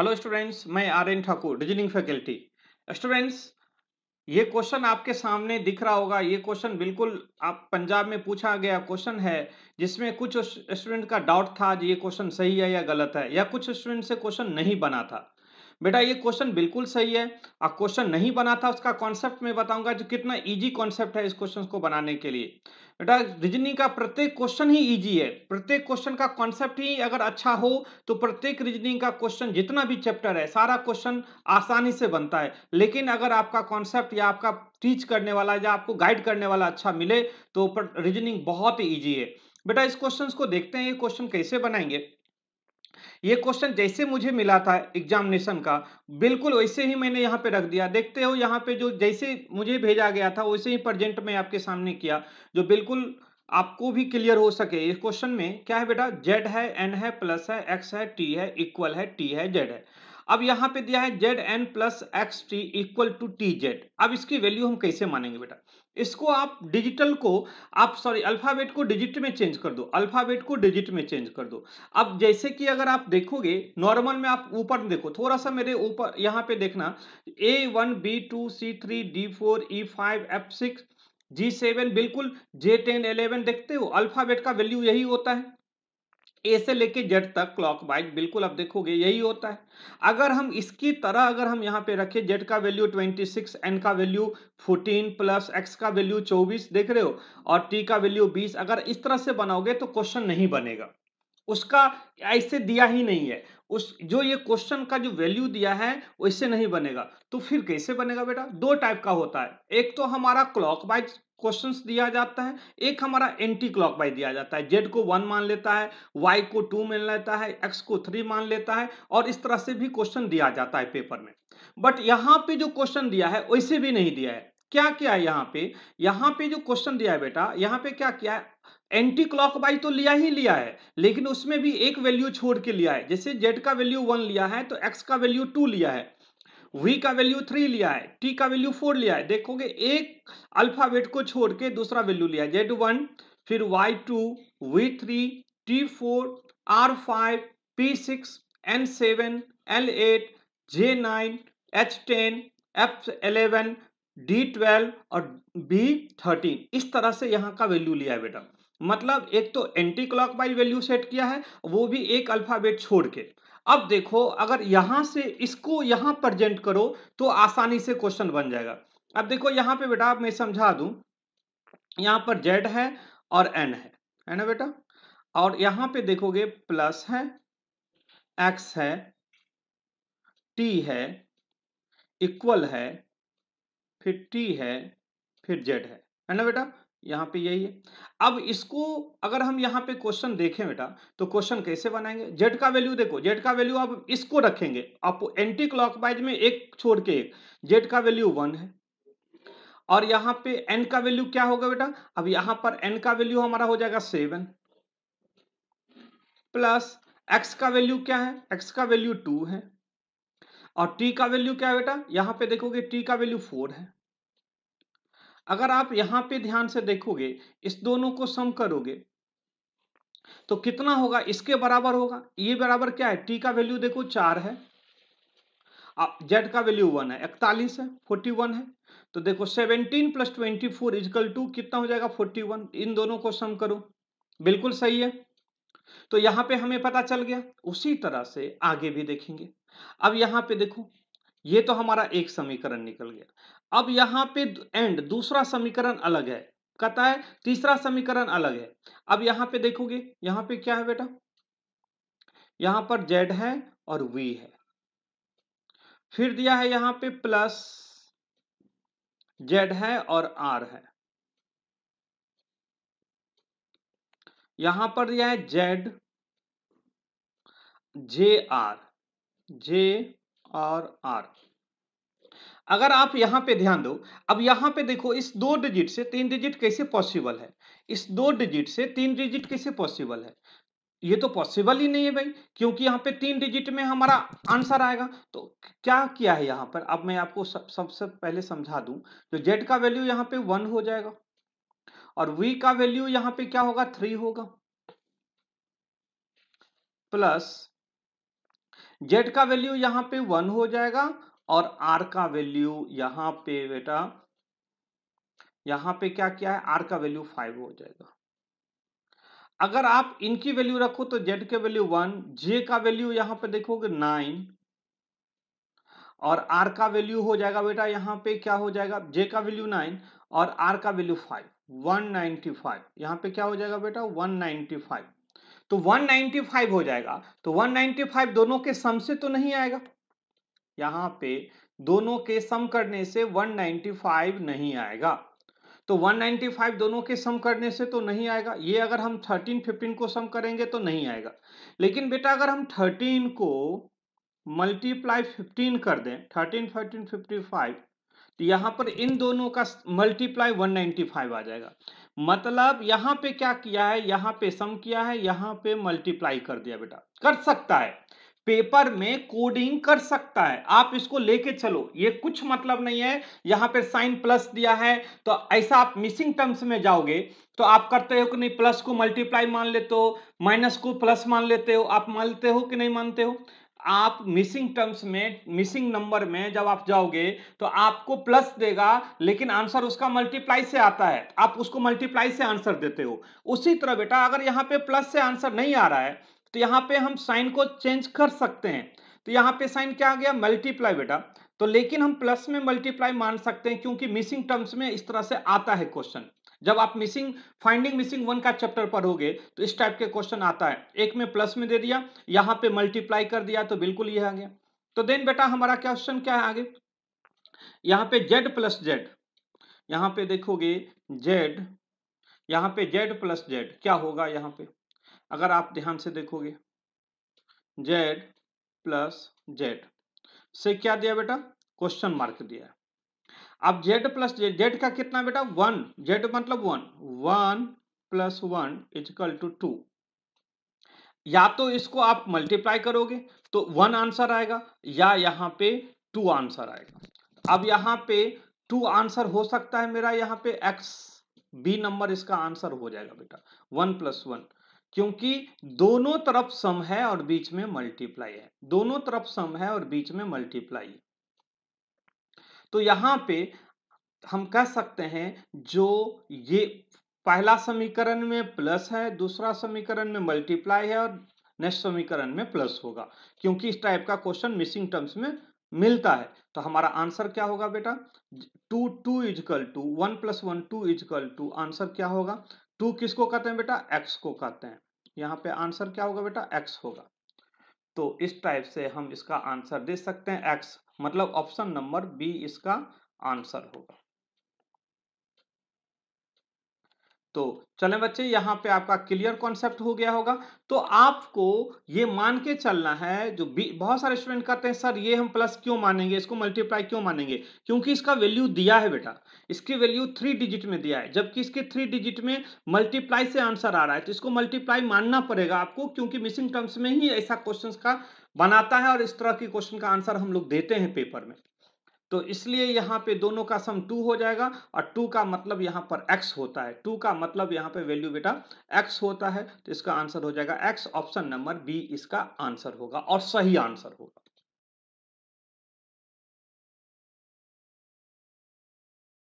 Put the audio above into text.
hello students मैं आर्यन ठाकुर डिजिनिंग faculty students ये क्वेश्चन आपके सामने दिख रहा होगा ये क्वेश्चन बिल्कुल आप पंजाब में पूछा गया क्वेश्चन है जिसमें कुछ स्टूडेंट का डाउट था ये क्वेश्चन सही है या गलत है या कुछ स्टूडेंट से क्वेश्चन नहीं बना था बेटा ये क्वेश्चन बिल्कुल सही है और क्वेश्चन नहीं बना था उसका कॉन्सेप्ट में बताऊंगा जो कितना इजी कॉन्सेप्ट है इस क्वेश्चन को बनाने के लिए बेटा रीजनिंग का प्रत्येक क्वेश्चन ही इजी है प्रत्येक क्वेश्चन का कॉन्सेप्ट ही अगर अच्छा हो तो प्रत्येक रीजनिंग का क्वेश्चन जितना भी चैप्टर है सारा क्वेश्चन आसानी से बनता है लेकिन अगर आपका कॉन्सेप्ट या आपका टीच करने वाला या आपको गाइड करने वाला अच्छा मिले तो रीजनिंग बहुत ही ईजी है बेटा इस क्वेश्चन को देखते हैं ये क्वेश्चन कैसे बनाएंगे ये क्वेश्चन जैसे मुझे मिला था एग्जामिनेशन का बिल्कुल वैसे ही मैंने यहाँ पे रख दिया देखते हो यहाँ पे जो जैसे मुझे भेजा गया था वैसे ही प्रेजेंट में आपके सामने किया जो बिल्कुल आपको भी क्लियर हो सके इस क्वेश्चन में क्या है बेटा जेड है एन है प्लस है एक्स है टी है इक्वल है टी है जेड है अब यहाँ पे दिया है Z N plus X T equal to T Z अब इसकी वैल्यू हम कैसे मानेंगे बेटा इसको आप डिजिटल को आप सॉरी अल्फाबेट को डिजिट में चेंज कर दो अल्फाबेट को डिजिट में चेंज कर दो अब जैसे कि अगर आप देखोगे नॉर्मल में आप ऊपर देखो थोड़ा सा मेरे ऊपर यहाँ पे देखना A one B two C three D four E five F six G seven बिल्कुल जे टेन एलेवन देखते हो अल्फाबेट का वैल्यू यही होता है ए से लेके जेड तक क्लॉकवाइज बिल्कुल आप देखोगे यही होता है अगर हम इसकी तरह अगर हम यहाँ पे रखें जेड का वैल्यू 26 एन का वैल्यू 14 प्लस एक्स का वैल्यू 24 देख रहे हो और टी का वैल्यू 20 अगर इस तरह से बनाओगे तो क्वेश्चन नहीं बनेगा उसका ऐसे दिया ही नहीं है उस जो ये क्वेश्चन का जो वैल्यू दिया है वैसे नहीं बनेगा तो फिर कैसे बनेगा बेटा दो टाइप का होता है एक तो हमारा क्लॉकवाइज क्वेश्चंस दिया जाता है एक हमारा एंटी क्लॉक वाइज दिया जाता है जेड को वन मान लेता है वाई को टू मान लेता है एक्स को थ्री मान लेता है और इस तरह से भी क्वेश्चन दिया जाता है पेपर में बट यहाँ पे जो क्वेश्चन दिया है वैसे भी नहीं दिया है क्या क्या है यहाँ पे यहाँ पे जो क्वेश्चन दिया है बेटा यहाँ पे क्या किया है एंटी क्लॉक वाइज तो लिया ही लिया है लेकिन उसमें भी एक वैल्यू छोड़ के लिया है जैसे जेड का वैल्यू वन लिया है तो एक्स का वैल्यू टू लिया है V का वैल्यू थ्री लिया है टी का वैल्यू फोर लिया है देखोगे एक अल्फाबेट को छोड़ के दूसरा वैल्यू लिया जेड वन फिर Y two V three T four R five P six N seven L eight J nine H ten F eleven D twelve और बी थर्टीन इस तरह से यहाँ का वैल्यू लिया है बेटा मतलब एक तो एंटी क्लॉक वैल्यू सेट किया है वो भी एक अल्फाबेट छोड़ के अब देखो अगर यहां से इसको यहां प्रजेंट करो तो आसानी से क्वेश्चन बन जाएगा अब देखो यहां पे बेटा मैं समझा दू यहां पर जेड है और एन है है ना बेटा और यहां पे देखोगे प्लस है एक्स है टी है इक्वल है फिर टी है फिर जेड है है ना बेटा यहाँ पे यही है अब इसको अगर हम यहाँ पे क्वेश्चन देखें बेटा तो क्वेश्चन कैसे बनाएंगे जेड का वैल्यू देखो जेड का वैल्यू आप इसको रखेंगे आप एंटी क्लॉकवाइज में एक छोड़ के एक जेड का वैल्यू वन है और यहाँ पे एन का वैल्यू क्या होगा बेटा अब यहाँ पर एन का वैल्यू हमारा हो जाएगा सेवन प्लस एक्स का वैल्यू क्या है एक्स का वैल्यू टू है और टी का वैल्यू क्या है बेटा यहाँ पे देखोगे टी का वैल्यू फोर है अगर आप यहां पे ध्यान से देखोगे इस दोनों को सम करोगे तो कितना होगा इसके बराबर होगा ये बराबर क्या है टी का वैल्यू देखो चार है जेड का वैल्यू वन है इकतालीस है फोर्टी वन है तो देखो seventeen plus twenty four equal to कितना हो जाएगा फोर्टी वन इन दोनों को सम करो बिल्कुल सही है तो यहां पे हमें पता चल गया उसी तरह से आगे भी देखेंगे अब यहां पे देखो ये तो हमारा एक समीकरण निकल गया अब यहां पे एंड दूसरा समीकरण अलग है कहता है तीसरा समीकरण अलग है अब यहां पे देखोगे यहां पे क्या है बेटा यहां पर जेड है और वी है फिर दिया है यहां पे प्लस जेड है और आर है यहां पर दिया है जेड जे आर जे और आर अगर आप यहाँ पे ध्यान दो अब यहाँ पे देखो इस दो डिजिट से तीन डिजिट कैसे पॉसिबल है इस दो डिजिट से तीन डिजिट कैसे पॉसिबल है ये तो पॉसिबल ही नहीं है भाई क्योंकि यहाँ पे तीन डिजिट में हमारा आंसर आएगा तो क्या किया है यहाँ पर अब मैं आपको सबसे सब, पहले समझा दू जो तो जेड का वैल्यू यहाँ पे वन हो जाएगा और वी का वैल्यू यहाँ पे क्या होगा थ्री होगा प्लस जेड का वैल्यू यहाँ पे वन हो जाएगा और आर का वैल्यू यहाँ पे बेटा यहाँ पे क्या किया है आर का वैल्यू फाइव हो जाएगा अगर आप इनकी वैल्यू रखो तो जेड के वैल्यू वन जे का वैल्यू यहाँ पे देखोगे नाइन और आर का वैल्यू हो जाएगा बेटा यहाँ पे क्या हो जाएगा जे का वैल्यू नाइन और आर का value five one ninety five यहाँ पे क्या हो जाएगा बेटा वन नाइनटी फाइव तो वन नाइनटी फाइव हो जाएगा तो वन नाइनटी फाइव दोनों के सम से तो नहीं आएगा यहाँ पे दोनों के सम करने से 195 नहीं आएगा तो 195 दोनों के सम करने से तो नहीं आएगा ये अगर हम 13 15 को सम करेंगे तो नहीं आएगा लेकिन बेटा अगर हम 13 को मल्टीप्लाई 15 कर दें 13 13 55 तो यहाँ पर इन दोनों का मल्टीप्लाई 195 आ जाएगा मतलब यहां पे क्या किया है यहां पे सम किया है यहां पे मल्टीप्लाई कर दिया बेटा कर सकता है पेपर में कोडिंग कर सकता है आप इसको लेके चलो ये कुछ मतलब नहीं है यहां पर साइन प्लस दिया है तो ऐसा आप मिसिंग टर्म्स में जाओगे तो आप करते हो कि नहीं प्लस को मल्टीप्लाई मान लेते हो माइनस को प्लस मान लेते हो आप मानते हो कि नहीं मानते हो आप मिसिंग टर्म्स में मिसिंग नंबर में जब आप जाओगे तो आपको प्लस देगा लेकिन आंसर उसका मल्टीप्लाई से आता है आप उसको मल्टीप्लाई से आंसर देते हो उसी तरह बेटा अगर यहाँ पे प्लस से आंसर नहीं आ रहा है तो यहाँ पे हम साइन को चेंज कर सकते हैं तो यहाँ पे साइन क्या आ गया मल्टीप्लाई बेटा तो लेकिन हम प्लस में मल्टीप्लाई मान सकते हैं क्योंकि मिसिंग टर्म्स में इस तरह से आता है क्वेश्चन जब आप मिसिंग फाइंडिंग मिसिंग वन का चैप्टर पढ़ोगे तो इस टाइप के क्वेश्चन आता है एक में प्लस में दे दिया यहाँ पे मल्टीप्लाई कर दिया तो बिल्कुल ये आ गया तो देन बेटा हमारा क्वेश्चन क्या है आगे यहाँ पे जेड प्लस जेड यहाँ पे देखोगे जेड यहाँ पे जेड प्लस जेड क्या होगा यहाँ पे अगर आप ध्यान से देखोगे जेड प्लस जेड से क्या दिया बेटा क्वेश्चन मार्क दिया है अब जेड प्लस जेड जेड का कितना बेटा वन जेड मतलब one one plus one equal to two two तो इसको आप मल्टीप्लाई करोगे तो वन आंसर आएगा या यहां पे टू आंसर आएगा अब यहां पे टू आंसर हो सकता है मेरा यहाँ पे एक्स बी नंबर इसका आंसर हो जाएगा बेटा वन प्लस वन क्योंकि दोनों तरफ सम है और बीच में मल्टीप्लाई है दोनों तरफ सम है और बीच में मल्टीप्लाई है तो यहां पे हम कह सकते हैं जो ये पहला समीकरण में प्लस है दूसरा समीकरण में मल्टीप्लाई है और नेक्स्ट समीकरण में प्लस होगा क्योंकि इस टाइप का क्वेश्चन मिसिंग टर्म्स में मिलता है तो हमारा आंसर क्या होगा बेटा two two equal two one plus one two equal two answer क्या होगा टू किसको कहते हैं बेटा एक्स को कहते हैं यहाँ पे आंसर क्या होगा बेटा एक्स होगा तो इस टाइप से हम इसका आंसर दे सकते हैं एक्स मतलब ऑप्शन नंबर बी इसका आंसर होगा तो चले बच्चे यहाँ पे आपका क्लियर कॉन्सेप्ट हो गया होगा तो आपको ये मान के चलना है जो बहुत सारे स्टूडेंट कहते हैं सर ये हम प्लस क्यों मानेंगे इसको मल्टीप्लाई क्यों मानेंगे क्योंकि इसका वैल्यू दिया है बेटा इसकी वैल्यू थ्री डिजिट में दिया है जबकि इसके थ्री डिजिट में मल्टीप्लाई से आंसर आ रहा है तो इसको मल्टीप्लाई मानना पड़ेगा आपको क्योंकि मिसिंग टर्म्स में ही ऐसा क्वेश्चन का बनाता है और इस तरह के क्वेश्चन का आंसर हम लोग देते हैं पेपर में तो इसलिए यहाँ पे दोनों का सम टू हो जाएगा और टू का मतलब यहाँ पर एक्स होता है टू का मतलब यहाँ पे वैल्यू बेटा एक्स होता है तो इसका आंसर हो जाएगा एक्स ऑप्शन नंबर बी इसका आंसर होगा और सही आंसर होगा